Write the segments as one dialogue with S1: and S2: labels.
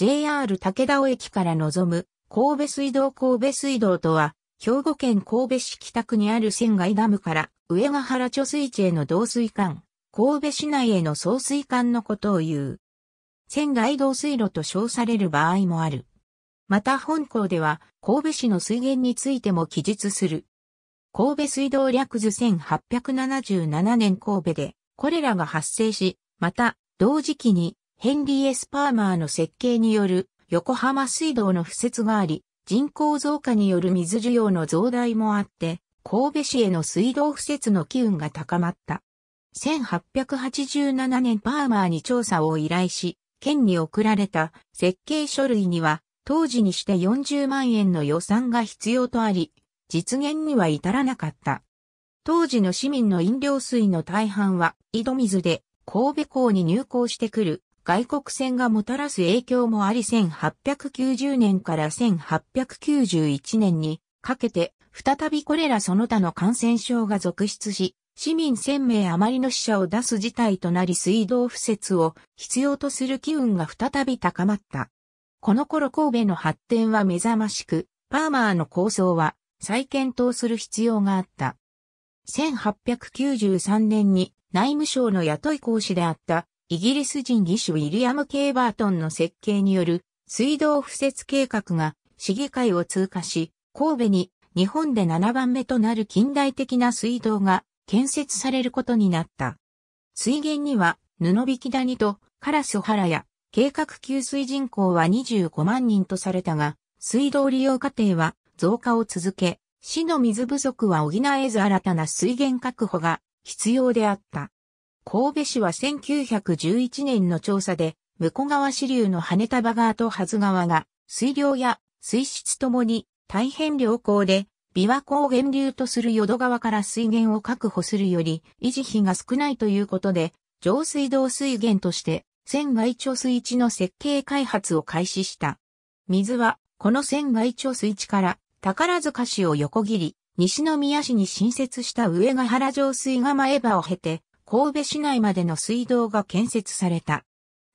S1: JR 武田尾駅から望む神戸水道神戸水道とは、兵庫県神戸市北区にある仙外ダムから上ヶ原貯水池への導水管、神戸市内への送水管のことを言う。仙外導水路と称される場合もある。また本校では神戸市の水源についても記述する。神戸水道略図1877年神戸でこれらが発生し、また同時期にヘンリー・エスパーマーの設計による横浜水道の敷設があり、人口増加による水需要の増大もあって、神戸市への水道敷設の機運が高まった。1887年パーマーに調査を依頼し、県に送られた設計書類には、当時にして40万円の予算が必要とあり、実現には至らなかった。当時の市民の飲料水の大半は井戸水で神戸港に入港してくる外国船がもたらす影響もあり1890年から1891年にかけて再びこれらその他の感染症が続出し、市民1000名余りの死者を出す事態となり水道敷設を必要とする機運が再び高まった。この頃神戸の発展は目覚ましく、パーマーの構想は再検討する必要があった。1893年に内務省の雇い講師であったイギリス人技手ウィリアム・ケイバートンの設計による水道敷設計画が市議会を通過し、神戸に日本で7番目となる近代的な水道が建設されることになった。水源には布引谷とカラス原や計画給水人口は25万人とされたが、水道利用過程は増加を続け、市の水不足は補えず新たな水源確保が必要であった。神戸市は1911年の調査で、向こう支流の羽田場川とはず川が、水量や水質ともに大変良好で、琵琶湖を源流とする淀川から水源を確保するより維持費が少ないということで、上水道水源として、仙外貯水池の設計開発を開始した。水は、この仙外貯水池から宝塚市を横切り、西宮市に新設した上ヶ原上水が前場を経て、神戸市内までの水道が建設された。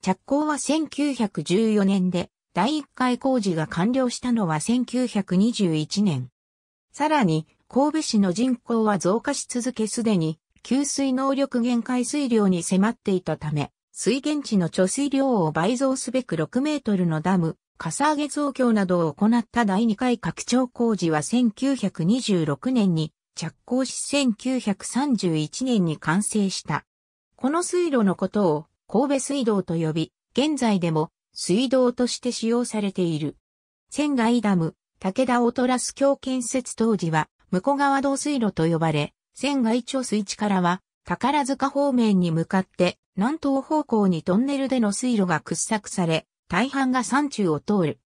S1: 着工は1914年で、第1回工事が完了したのは1921年。さらに、神戸市の人口は増加し続けすでに、給水能力限界水量に迫っていたため、水源地の貯水量を倍増すべく6メートルのダム、かさ上げ増強などを行った第2回拡張工事は1926年に着工し1931年に完成した。この水路のことを神戸水道と呼び、現在でも水道として使用されている。仙台ダム、武田オトラス橋建設当時は、向川道水路と呼ばれ、仙外町水地からは、宝塚方面に向かって、南東方向にトンネルでの水路が掘削され、大半が山中を通る。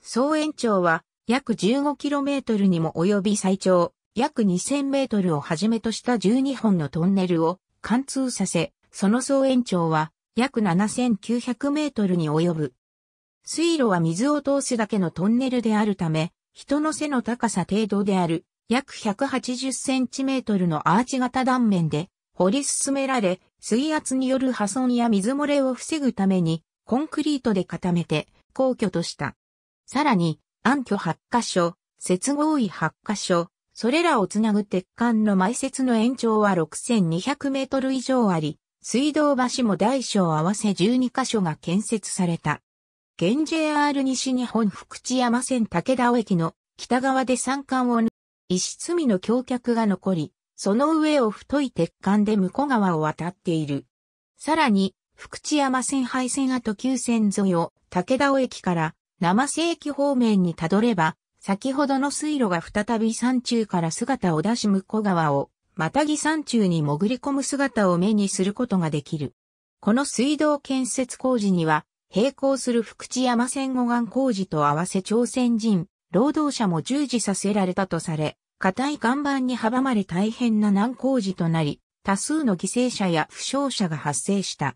S1: 総延長は、約 15km にも及び最長、約2000メートルをはじめとした12本のトンネルを貫通させ、その総延長は約7900メートルに及ぶ。水路は水を通すだけのトンネルであるため、人の背の高さ程度である約180センチメートルのアーチ型断面で掘り進められ、水圧による破損や水漏れを防ぐためにコンクリートで固めて皇居とした。さらに、暗居8カ所、接合位8カ所、それらをつなぐ鉄管の埋設の延長は6200メートル以上あり、水道橋も大小合わせ12カ所が建設された。現 JR 西日本福知山線武田尾駅の北側で山間を石積みの橋脚が残り、その上を太い鉄管で向こう川を渡っている。さらに、福知山線廃線跡急線沿いを武田尾駅から生瀬駅方面にたどれば、先ほどの水路が再び山中から姿を出し向こう側を、またぎ山中に潜り込む姿を目にすることができる。この水道建設工事には、並行する福知山線護岸工事と合わせ朝鮮人、労働者も従事させられたとされ、固い岩盤に阻まれ大変な難工事となり、多数の犠牲者や負傷者が発生した。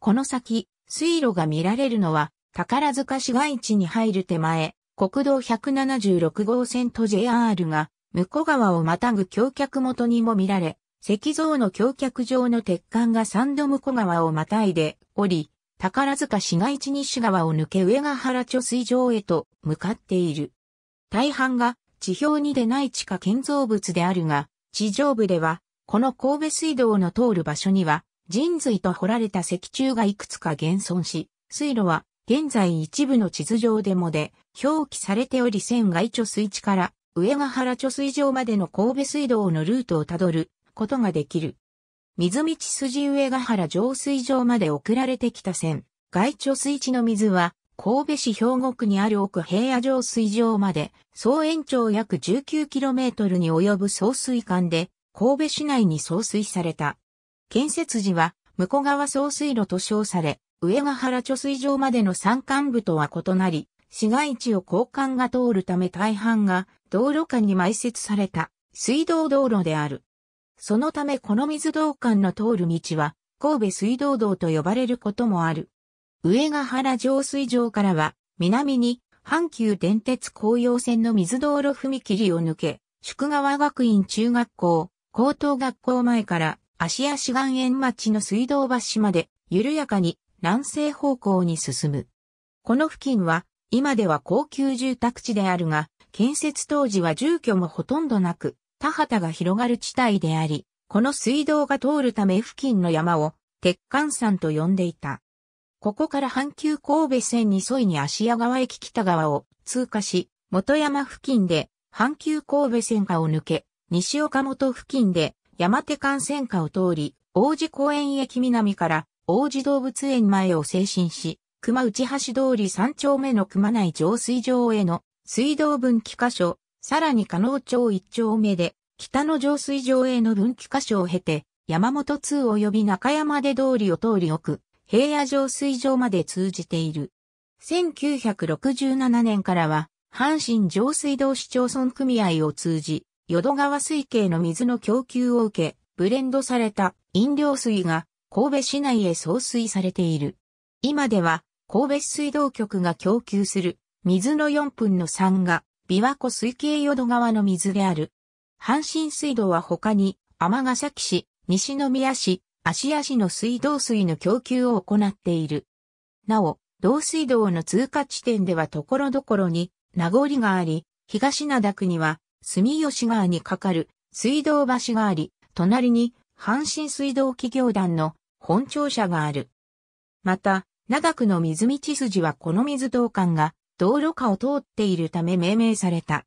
S1: この先、水路が見られるのは、宝塚市街地に入る手前、国道176号線と JR が、向こ川をまたぐ橋脚元にも見られ、石像の橋脚上の鉄管が三度向こ川をまたいでおり、宝塚市街地西側を抜け上ヶ原貯水場へと向かっている。大半が地表に出ない地下建造物であるが、地上部では、この神戸水道の通る場所には、人髄と掘られた石柱がいくつか現存し、水路は現在一部の地図上でもで表記されており仙外貯水池から上ヶ原貯水場までの神戸水道のルートをたどることができる。水道筋上ヶ原浄水場まで送られてきた線、外貯水池の水は神戸市兵庫区にある奥平野浄水場まで総延長約 19km に及ぶ送水管で神戸市内に送水された。建設時は向川送水路と称され、上ヶ原貯水場までの山間部とは異なり、市街地を交換が通るため大半が道路間に埋設された水道道路である。そのためこの水道管の通る道は神戸水道道と呼ばれることもある。上ヶ原浄水場からは南に阪急電鉄紅葉線の水道路踏切を抜け、宿川学院中学校、高等学校前から芦屋志岸園町の水道橋まで緩やかに南西方向に進む。この付近は、今では高級住宅地であるが、建設当時は住居もほとんどなく、田畑が広がる地帯であり、この水道が通るため付近の山を、鉄管山と呼んでいた。ここから阪急神戸線に沿いに芦屋川駅北側を通過し、元山付近で阪急神戸線下を抜け、西岡本付近で山手幹線下を通り、王子公園駅南から王子動物園前を精神し、熊内橋通り3丁目の熊内浄水場への水道分岐箇所、さらに加納町1丁目で、北の浄水場への分岐箇所を経て、山本通及び中山で通りを通り奥、平野浄水場まで通じている。1967年からは、阪神浄水道市町村組合を通じ、淀川水系の水の供給を受け、ブレンドされた飲料水が神戸市内へ送水されている。今では神戸市水道局が供給する水の4分の3が琵琶湖水系淀川の水である。阪神水道は他にヶ崎市、西宮市、芦屋市の水道水の供給を行っている。なお、同水道の通過地点では所々に名残があり、東灘区には住吉川に架かる水道橋があり、隣に阪神水道企業団の本庁舎がある。また、長くの水道筋はこの水道管が道路下を通っているため命名された。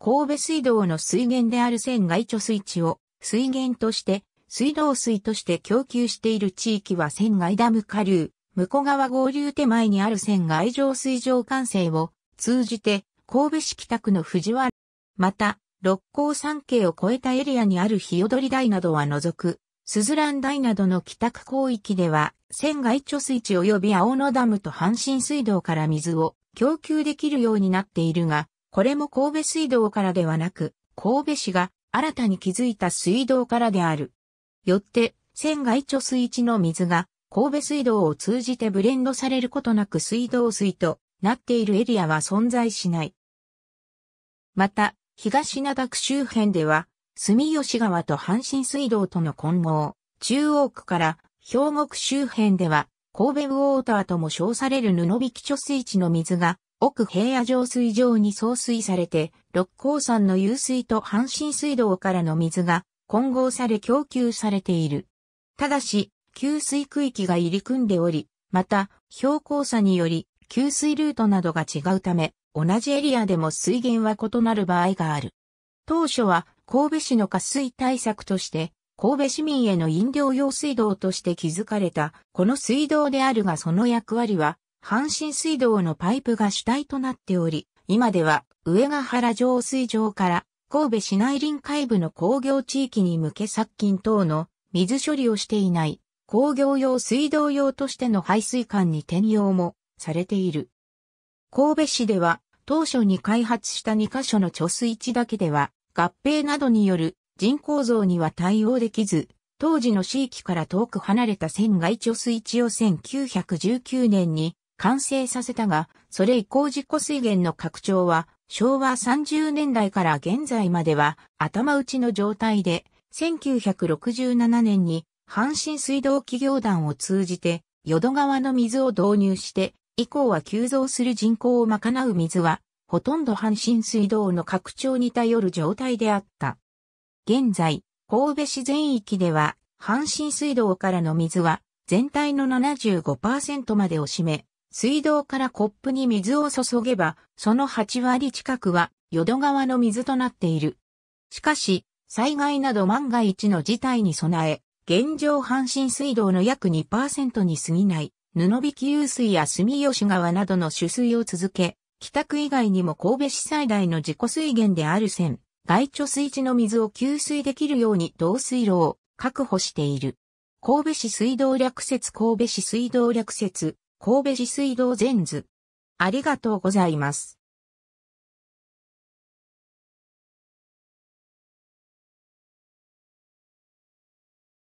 S1: 神戸水道の水源である線外貯水池を水源として水道水として供給している地域は仙外ダム下流、向こう側合流手前にある線外上水上管制を通じて神戸市北区の藤原、また六甲山系を越えたエリアにある日踊り台などは除くスズラン台などの帰宅広域では、仙外貯水池及び青野ダムと阪神水道から水を供給できるようになっているが、これも神戸水道からではなく、神戸市が新たに築いた水道からである。よって、仙外貯水池の水が神戸水道を通じてブレンドされることなく水道水となっているエリアは存在しない。また、東灘区周辺では、住吉川と阪神水道との混合、中央区から兵庫区周辺では、神戸ウォーターとも称される布引貯水池の水が、奥平野上水場に送水されて、六甲山の湧水と阪神水道からの水が混合され供給されている。ただし、給水区域が入り組んでおり、また、標高差により、給水ルートなどが違うため、同じエリアでも水源は異なる場合がある。当初は神戸市の下水対策として、神戸市民への飲料用水道として築かれた、この水道であるがその役割は、阪神水道のパイプが主体となっており、今では上ヶ原浄水場から神戸市内臨海部の工業地域に向け殺菌等の水処理をしていない工業用水道用としての排水管に転用もされている。神戸市では当初に開発した2カ所の貯水池だけでは合併などによる人口増には対応できず、当時の市域から遠く離れた仙外貯水池を1919年に完成させたが、それ以降自己水源の拡張は昭和30年代から現在までは頭打ちの状態で、1967年に阪神水道企業団を通じて淀川の水を導入して、以降は急増する人口を賄う水はほとんど阪神水道の拡張に頼る状態であった。現在、神戸市全域では、阪神水道からの水は、全体の75%までを占め、水道からコップに水を注げば、その8割近くは、淀川の水となっている。しかし、災害など万が一の事態に備え、現状阪神水道の約2%に過ぎない、布引き湧水や住吉川などの取水を続け、北区以外にも神戸市最大の自己水源である線、外貯水池の水を給水できるように導水路を確保している。神戸市水道略説神戸市水道略説神戸市水道全図。ありがとうございます。